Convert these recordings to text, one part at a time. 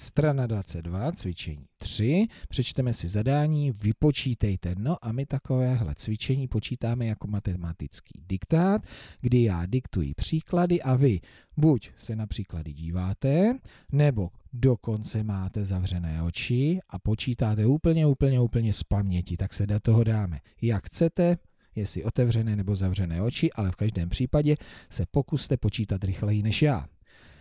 Strana 22, cvičení 3, přečteme si zadání, vypočítejte. No a my takovéhle cvičení počítáme jako matematický diktát, kdy já diktuji příklady a vy buď se na příklady díváte, nebo dokonce máte zavřené oči a počítáte úplně, úplně, úplně z paměti. Tak se do toho dáme, jak chcete, jestli otevřené nebo zavřené oči, ale v každém případě se pokuste počítat rychleji než já.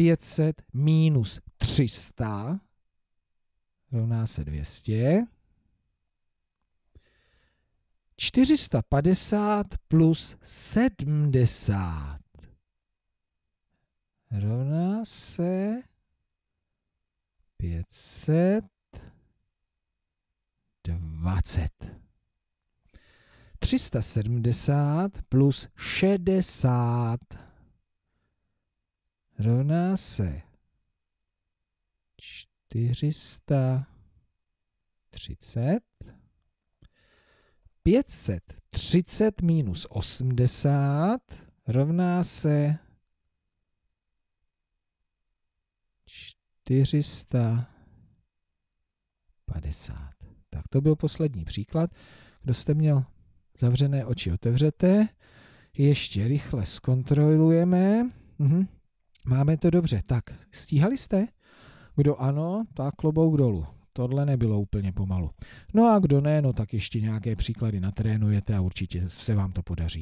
500 minus 300 rovná se 200. 450 plus 70 rovná se 520. 370 plus 60 rovná se 430. 530 minus 80 rovná se 450. Tak to byl poslední příklad. Kdo jste měl zavřené oči, otevřete. Ještě rychle zkontrolujeme. Mhm. Máme to dobře. Tak, stíhali jste? Kdo ano, tak klobouk dolů. Tohle nebylo úplně pomalu. No a kdo ne, no tak ještě nějaké příklady natrénujete a určitě se vám to podaří.